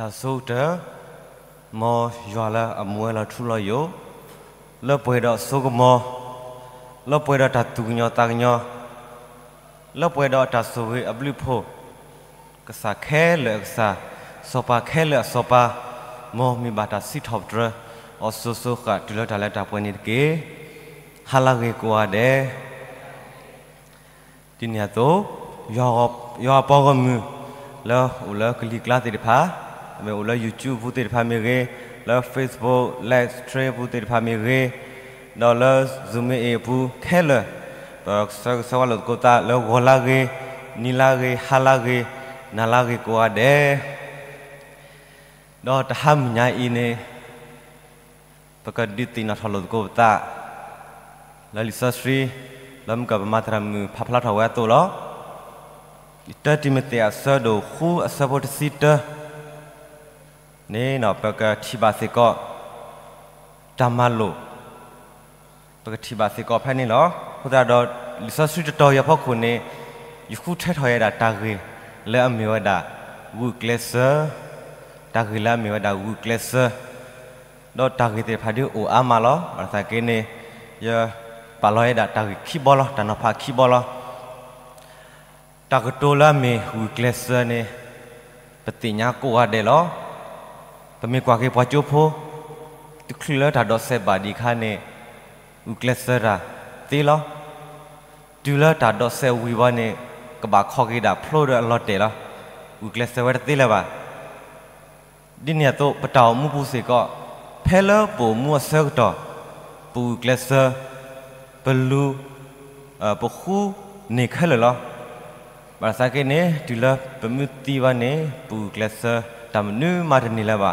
ဒါဆိုတမောရွာလာအမွဲလာထူလာယောလပွေတော့ဆုကမောလပွေတော့တတူညောတကညောလပွေတော့တဆူဝေအပလိဖို့ကစားခဲလေကစားစောပါခဲလေစောပါမောမီဘာတာစစ်ထော့ဒရအဆူဆူကတူလတလက်တာပွေနေကေဟာလာကေကွာတဲ့ဒီညတော့ယောယောပေါ်ကမြူလောဦးလောကလီကလာတိဖာမေဦးလာ YouTube ဘူးတေဖာမီရေလာ Facebook live stream ဘူးတေဖာမီရေနော်လာ Zoom အေဘူးခဲလာတော့ဆောဆောလောကိုတာလောဝလာရေနီလာရေဟာလာရေနာလာရေကိုအဒဲတော့တဟမ်ညာအင်းနေပကဒိတိနာထလောကိုတာလာလီဆာစရီလမ်ကဘမထရမ်ဖဖလာထဝဲတိုလောတတိမတေအဆဒိုခူအဆဘတ်စီတာနေနော်ပကတိပါစေကောတမလို့ပကတိပါစေကောဖဲနေလောခုသာတော့လစ်ဆဆွတ်တော်ရဖို့ခုနေယခုထက်ထော်ရတာတာဂေလဲအမေဝဒဝုကလဆာတာဂေလာမေဝဒဝုကလဆာတော့တာဂေတဲ့ဖာဒီအိုအာမလောအစကေနေယပါလောရတာတာဂေခိဘောလောတနဖာခိဘောလောတာဂတိုလာမေဝုကလဆာနေပတိညာကိုရတယ်လောပမေကွာကေပွားချိုဖိုတခလတာဒေါ်ဆေဘာဒီခါနေဥကလဆရာတေလောဒူလာတာဒေါ်ဆေဝီဘာနေကဘာခေါကေတာဖလိုရလော့တေလောဥကလဆဝတ်တေလဘာဒီနေတော့ပတောင်မှုပူစေကောဖဲလောပူမှုဆောက်တော့ပူကလဆဘလူပခုနေခလလောဘာသာကေနေဒူလာပမှုတီဝါနေပူကလဆာတမနုမာတနီလပါ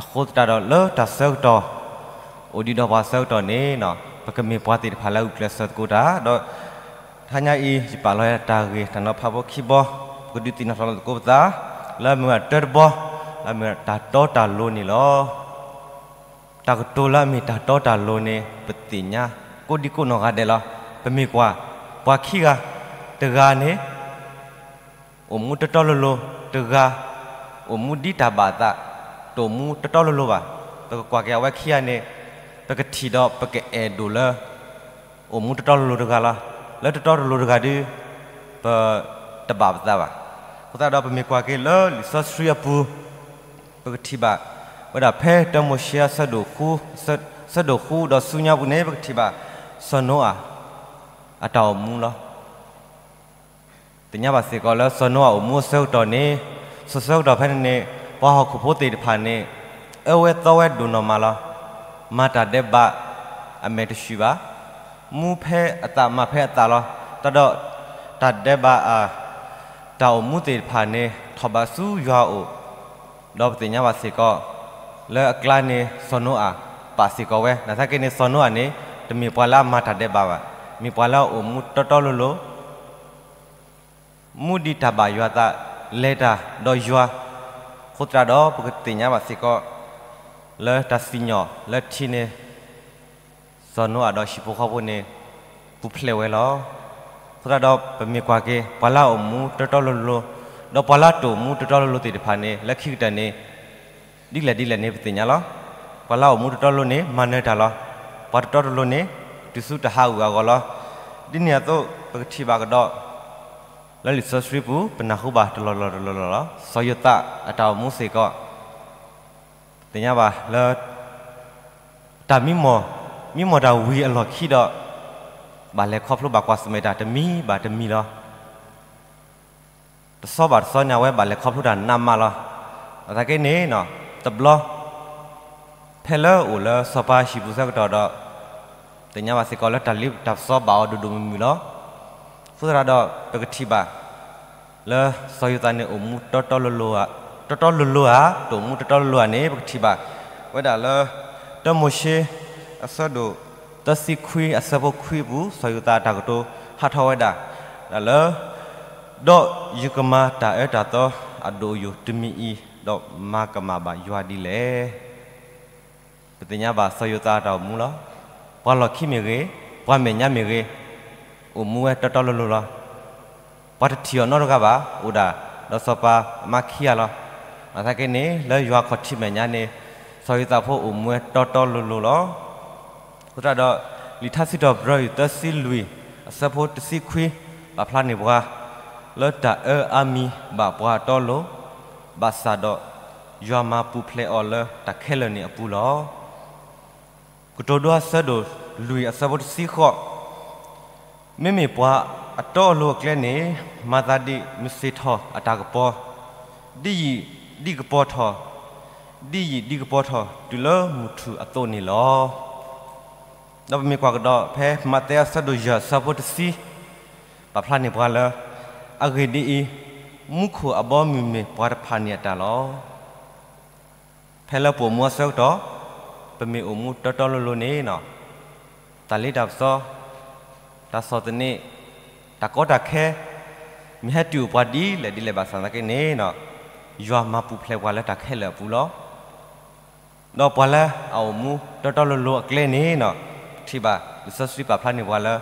အခေါ်တာတော့လောတဆောက်တော့အိုဒီတော့ပါဆောက်တော့နေနော်ပကမေပွားတိဖာလောက်ကလဆတ်ကိုတာတော့ထာညာဤပါလောရတာကေတနဖဘခိဘကုဒီတိနဆလကိုတာလာမတဘလာမတာတော့တာလို့နေလောတကတိုလာမီတာတော့တာလို့နေပတိညာကိုဒီကိုနော်ကတယ်လားပမေကွာပွားခိကတကာနေအမှုတတော်လို့တကာโอมุดิตาบาตะโตมูตะตอลโลบาปะกวาแกวะขี้ยะเนปะกะทีดอปะกะเอโดละโอมูตะตอลโลตะกาละแล้วตะตอลโลตะกาดิปะตะบาตะบาพะตะดอปะเมกวาเกลลิซอสริยะปูปะกะทีบาဝဒဖဲတမရှယာဆဒိုခုဆဒိုခုဒဆုညာဘူးနေပတိပါစနောအာအတော်မူလားတညပါစေကောလစနောအမှုဆောက်တော်နေစစောဒဖန်နေပဟခုဖိုတေဖန်နေအဝဲတော်ဝဲဒုနမလာမတာတဲ့ဘအမေတရှိပါမူဖဲအတမဖဲအတလားတတော့တတဲ့ဘအာတောင်မူတေဖန်နေထဘဆူရွာအိုတော့တင်ညာပါစေကောလဲအကလာနေစနောအာပါစေကောဝဲနာသကိနေစနောအာနေတမီပွာလာမတာတဲ့ဘပါမီပွာလာအိုမူတော်တော်လိုလိုမူဒီတဘရွာတာလေတာဒိုယွာခုတရာတော့ပကတိညာမစိကောလဲတစီညောလဲတီနေဇောနောအတော့ရှိဖို့ခဖို့နေပူဖလေဝဲလောခုတရာတော့ပမေကွာကေပလာအမူတတော်လလတော့ပလာတူမူတတော်လလတိတဖာနေလက်ခိတနေဒီလက်ဒီလက်နေပတိညာလောပလာအမူတတော်လနေမနဲ့တာလောပတတော်လနေဒီစုတဟာဟူကောလောဒီနေတော့ပကတိပါကတော့လလိစစရိပူပနဟုဘာတလလလလလဆယတအတောမုစေကောတင်ရပါလတာမီမောမိမောတာဝီအလောခိတော့ဘာလဲခေါဖလို့ဘာကွာစမေတာတမီဘာတမီလောတဆောဘာဆောညာဝဲဘာလဲခေါဖလို့တာနာမလောအတကိနေနော်တဘလောဖဲလောဦးလစပါရှိဘူးစကတော့တော့တင်ရပါစေကောလတလီတပ်ဆောဘာဒူဒူမီလောဖုဒရာတော့ပကတိပါလာဆောယတန်နေအမှုတော်တော်လလောတော်တော်လလောတော်မှုတော်တော်လလောနေပကတိပါဝဒါလာတမရှိအဆဒိုတသိခွေအဆဘခွေဘူးဆောယတာတကတိုဟာထဝဒါလာလာဒေါယုကမာတာအတာတော့အဒိုယုတမီအီဒေါမကမာဘယွာဒီလေပတိညာဘာဆောယတာတော်မူလားဘာလခိမေရေဘာမေညာမေရေโอมัวตตลลลปัตถิยนรกบาอุดาดสปามาคียลมาทักเนลยัวขอทิเมญาเนสอยตาพออุมวตตลลลอุตราดลิทัสิดอบรอยตสิลุยสะโพตสิคุยบาพลานิบวาလတအအမီဘပွားတော်လိုဘာသာတော့ယွာမပူဖလေအော်လတခဲလနေအပူလောကတိုဒွာဆဒိုလူအစဘတ်စီခော့မိမိပွားအတော်လို့ကလဲနေမာသာတိမစစ်ထောအတာကပေါ်ဒီဒီကပေါ်ထောဒီဒီကပေါ်ထောဒူလမုထုအတော်နေလောတော့မိကွာကတော့ဖဲမတဲဆဒုရဆပတ်စီပပလာနေပွားလားအဂဒီမုခုအဘောမီမေပွားဖာနေတာလောဖဲလပေါ်မောဆောက်တော့ပမေအမှုတော်တော်လို့လို့နေနော်တလေးတပ်စောတာစောတနေတကောတခဲမြတ်တူပဒီလေဒီလေဘာဆန်ကေနေနော်ယွာမပူဖလေဝါလက်တခဲလေဘူးလောတော့ပလာအောင်မူတော်တော်လိုလိုအကလဲနေနော်ထိပါစစရိပါဖလာနေဝါလာ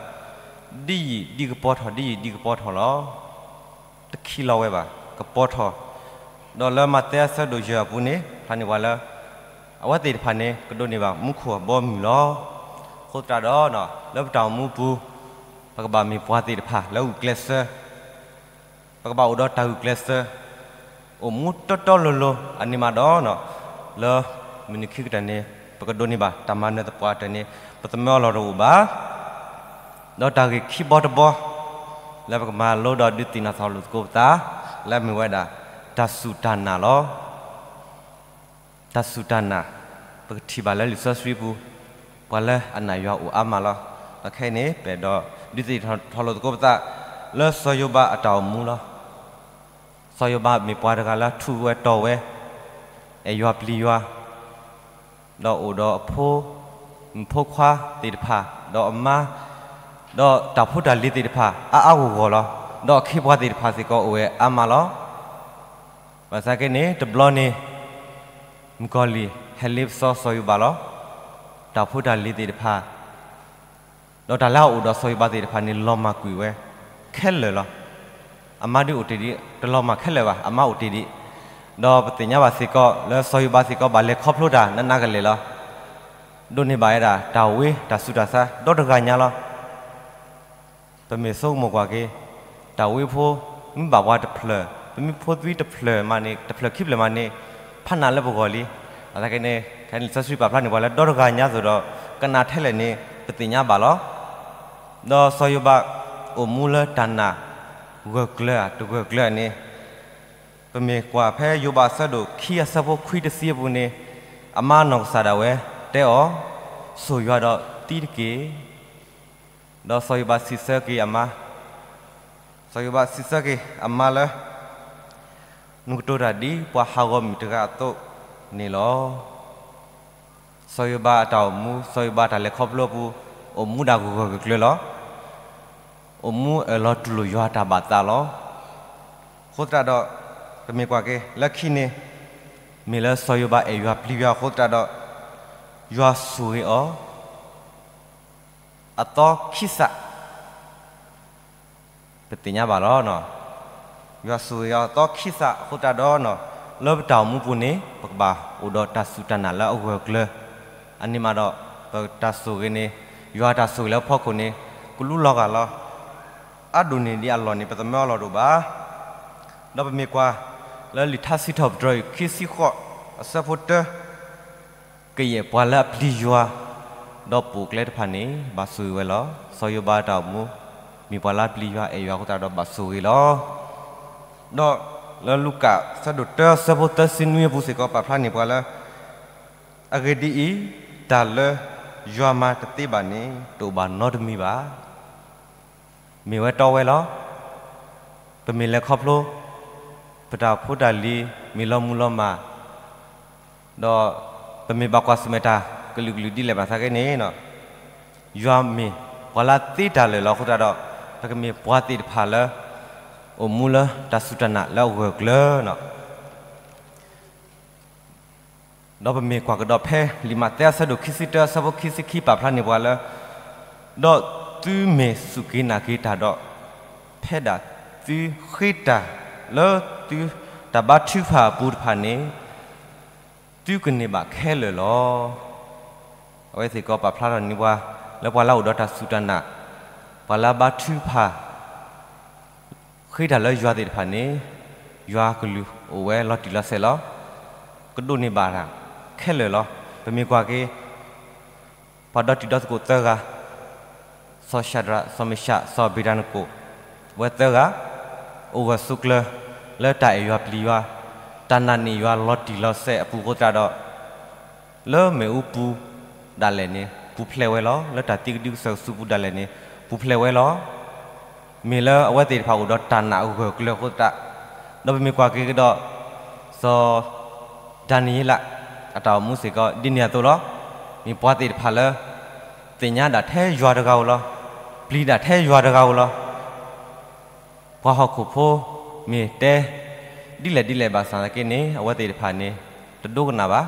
ဒီဒီကပေါ်ထော်ဒီဒီကပေါ်ထော်လောတခီလောဝဲပါကပေါ်ထော်တော့လမတဲဆဒိုဂျာပူနေဖလာနေဝါလာအဝတိဖာနေကဒိုနေပါမူခွာဘောမူလောခိုတာတော့နော်လောတောင်မူဘူးပကဘာမီပွားတိတဖာလောက်ကလဆာပကဘာဥဒတာကလဆာအမုတ်တတလလအနိမဒေါနလောမင်းခိကတနေပကဒိုနိဘာတမန်နတပွားတနေပတမောလရူဘာတော့တာကိခိဘော့တဘောလက်ပကမာလောတော့ဒိတိနာသောလုကိုတာလက်မဝဲတာဒသုဒနာလောဒသုဒနာပကတိပါလဲလစ်ဆွေဘူးဘာလဲအနာယောအမလောအခဲနေပေတော့ดิติทอลตกบตะลสยบะอตอมูลสยบะมีปวาดกาละทูเวตอเวเอยอปลีวาดออุดอโพโพควาติภาดออมาดอตาพุดาลิติภาอาอากูกอลอดอคิบวาติภาสิกอเวอามาลอภาษาเกเนตบลอเนมกอลีเฮลิฟซอสอยบาลอตาพุดาลิติภาတော့ဒါလောက်ဦးတော့ဆိုပါသေးတယ်ဖာနေလောမကွေဝဲခက်လေလားအမဒီဦးတီဒီတလောမခက်လေပါအမဦးတီဒီတော့ပတိညာပါစီကောလဲဆိုပါစီကောဘာလဲခေါပလို့တာနနာကလေလားဒုန်နေပါရတာဒါဝေးဒါစုတာစာတော့တကညာလားပမေဆုံးမကွာကေဒါဝေးဖိုးမဘာဝတ်ဖလပမေဖိုးသွီးတဖလမနေတဖလခိပလမနေဖနာလဲပကောလီအဲ့ဒါကနေခိုင်စဆွေပါဖလာနေပါလဲတော့တကညာဆိုတော့ကနာထဲလည်းနေပတိညာပါလားဒေါ်ဆယဘအမူလတနာဝကလတဝကလနေပမေကွာဖဲယဘဆဒုခိယစဘခွိတစီဘူးနေအမနောဆာဒဝဲတဲဩဆိုရတော့တိတကေဒေါ်ဆယဘစီစကေအမဆယဘစီစကေအမလာနုတောရာဒီပဟာဂမ်တကတော့နေလောဆယဘတောမူဆယဘတလည်းခပ်လို့ဘူးအမှုဒါကိုကလလအမှုအလတ်လူရွာတာဘာတာလခုတ်တာတော့တမေကွာကေလက်ခိနေမေလဆောယဘအရွာပလီရွာခုတ်တာတော့ရွာဆူရအအတော့ခိစပတိညာဘာလောနော်ရွာဆူရအတော့ခိစခုတ်တာတော့နော်လောဘတောင်မှုပုန်နေပကဘာဥဒတသုတနာလာအဝကလအနိမာတော့တတ်ဆူရနေယွာတာဆူလောဖောက်ခုနေကလူလောကလောအဒုန်နေဒီအလောနေပတမောလောတို့ပါတော့ပမေကွာလောလီသစီတော့ဒရိုခီစီခေါအစဖို့တကေယပွာလာပလီယွာတော့ပုကလက်ဖာနေဘာဆူဝဲလောဆောယဘာတောက်မူမီပွာလာပလီယွာအေယွာကိုတာတော့ဘာဆူဝဲလောတော့လောလူကဆဒုတ်တဆဖို့တစင်နွေပုစေကောပဖလာနေပွာလာအဂဒီဒါလောရွာမှာတသိပါနေတို့ပါနော့တမီပါမေဝဲတော်ဝဲလောပမေလက်ခေါပလိုပတာဖုတာလီမေလောမူလောမာတော့ပမေဘကွာစမေတာကလူကလူဒီလေပါသခဲနေနော်ရွာမေဘလာတိတာလေလောက်ခတာတော့တကမေဘွားတိတဖာလအမူလတဆုတနာလောက်ဝဲကလနော်တော့ဗမေကွာကတော့ဖဲလီမာတဲဆဒိုခိစီတာဆဘခိစီခိပါဖလာနေဘွာလာတော့သူမေစုကေနာကေတာတော့ဖဲတာသူခိတာလောသူတဘတ်ချူဖာပူဖာနေသူကနေပါခဲလလောအဝဲစီကောပါဖလာတော့နေဘွာလောဘွာလောက်တော့တာစုတနာဘလာဘတ်ချူဖာခိတာလောရွာတဲ့ဖာနေရွာကလူအဝဲလော်တီလာဆဲလောကဒုန်နေပါရာခဲလေလောဗမေကွာကေပဒတိဒတ်ကိုတကဆောရှာဒရာဆမရှာဆောဘီရန်ကိုဝတ်တကအိုဝဆုကလလက်တိုင်ရွာပလီဝါတဏဏီရွာလော်တီလော်ဆဲအပူကိုကြတော့လောမေဥပူဒါလည်းနေပူဖလဲဝဲလောလက်တာတိကဒုဆဆူပူဒါလည်းနေပူဖလဲဝဲလောမေလအဝတ်တေဖောက်တော့တဏဥကိုကလကိုတာတော့မေကွာကေကတော့စောဒန်နီလာအတော်မှုစီကဒီနေတော့လောမိပွားတိဖာလတင်ညာဒါထဲရွာတကောလောပလီဒါထဲရွာတကောလောဘွားဟခုဖိုးမိတဲဒီလေဒီလေဘာဆန်ကိနေအဝတိဖာနေတဒုကနာပါ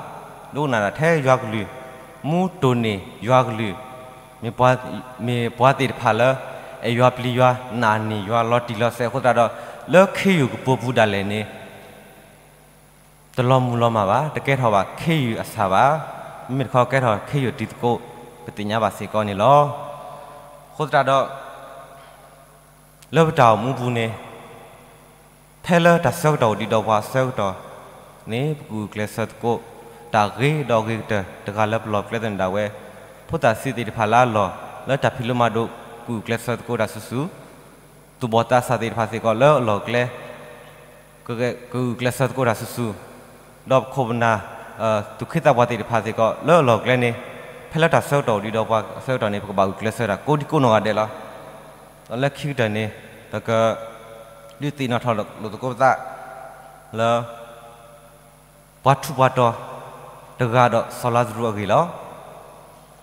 ဒုကနာဒါထဲရွာကလူမူတိုနေရွာကလူမိပွားမိပွားတိဖာလအရွာပလီရွာနာနီရွာလော်တီလော်ဆဲခုတာတော့လော်ခေယူကပူပူဒါလေနေတလောမူလောမှာပါတကယ်တော့ပါခေယူအစာပါမိမိခေါ်ကဲတော့ခေယူတီတကိုပတိညာပါစေကောနေလောခုတ်တာတော့လောဘတောင်မူဘူးနေဖဲလာတဆောက်တော်ဒီတော်ပါဆောက်တော်နေပကူကလဆတ်ကိုတာရေဒေါဂိတတကလပ်လော့ကလတဲ့ဒါဝဲဖုတာစီတီတဖာလာလောလောတာဖီလိုမာဒိုကူကလဆတ်ကိုဒါဆဆူသူဘောတာစာတီဖာစီကောလောလောကလေကူကူကလဆတ်ကိုဒါဆဆူดอบโคบนาเอ่อตุขิตาวติภาสิก็เลอะหลอกเลนี่ဖလက်တာဆောက်တော်ဒီတော့ပါဆောက်တော်နေပကပါကလဆရာကိုဒီကိုနော်တယ်လားလက်ခိတနေတကဒီတီနာထော်လို့တကောသလာဘတ်ထူဘတ်တော်တကတော့ဆလာဇရူအကီလော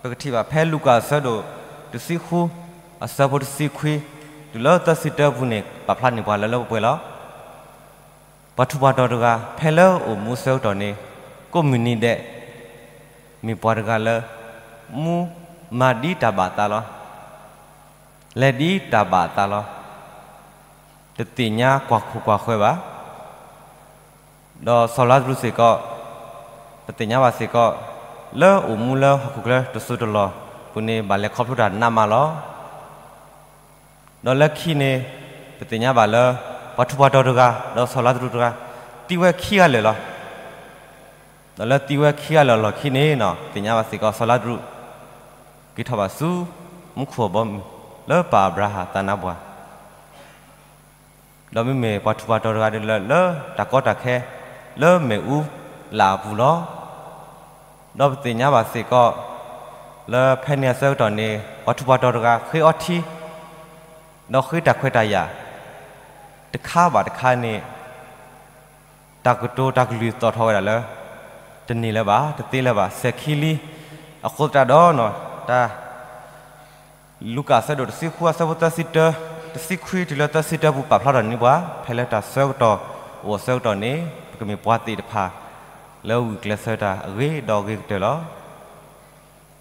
ပကတိပါဖဲလူကာဆတ်တို့ဒစီခူအဆပ်ဖို့ဒစီခွေဒလတ်တစီတဘူးနေပဖလာနေပါလလောပွဲလားပထဝတော်တကဖဲလောအမူဆောတော်နေကွန်မြူနီတဲ့မိပွားတကလမူမာဒီတဘာတာလောလက်ဒီတဘာတာလောတတိညာကွာခွကွာခွဲပါတော့ဆောလာရုစေကတတိညာပါစေကလောအမူလောဟခုကလတဆုတလောပုနေဘာလက်ခေါပလူတာနာမလောတော့လက်ခိနေတတိညာပါလောပထုပတော်တကတော့ဆလာတူတကတိဝဲခိရလေလားတော့လတိဝဲခိရလော်လော်ခိနေနော်တင်ညာပါစေကောဆလာတူကိထပါစုမခုဘမ်လောပါဘရာဟာတနာဘွာလောမီမေပထုပတော်တကတဲ့လောတကောတခဲလောမေဦးလာဘူးလောတော့တင်ညာပါစေကောလောဖဲနေဆောက်တော်နေပထုပတော်တကခေအော်တီနော်ခေတခွဲတရာတခါပါတခါနဲ့တကတိုတကလီတော်ထော်ရလားတနေ့လည်းပါတသေးလည်းပါဆက်ခီလီအခုတတော်နော်တာလူကာဆဒိုတစီခွာဆဘတစီတတစီခွီတလတစီတဘူပဖလာဒနိဘွာဖဲလက်တာဆောက်တော်ဝဆောက်တော်နေကမေပွားတိတဖာလောကလဆတာရေဒေါ်ဂိတလ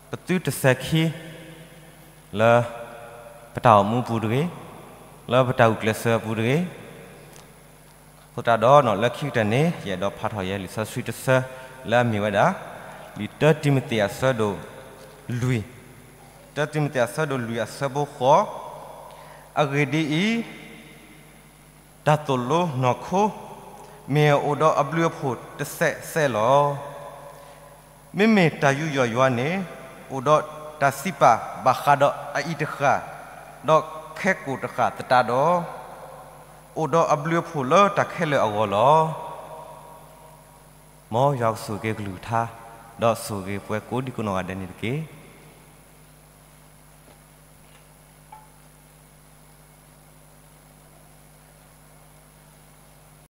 ပတူတဆက်ခီလာပတောင်မူပူတွေလောဘတောက်ကလဆပူရေဟိုတာတော့နော်လက်ခိတနေရတော့ဖတ်ဟော်ရဲ့လီဆဆွီတဆလာမီဝဒါလီတတိမတီအဆဒိုလူီတတိမတီအဆဒိုလူီအဆဘခောအဂဒီအီဒတ်တလိုနခိုမေအိုတော့အပလူဖို့တဆက်ဆဲလောမေမေတယူရွရွနေအိုတော့တစီပါဘခါတော့အီတခါတော့ခဲကူတခတတာတော့ဥဒအဘလူဖူလတခဲလအဝလမောရောက်စုကေကလူသာတော့စုကေပွဲကိုဒီကနောဒနေကေ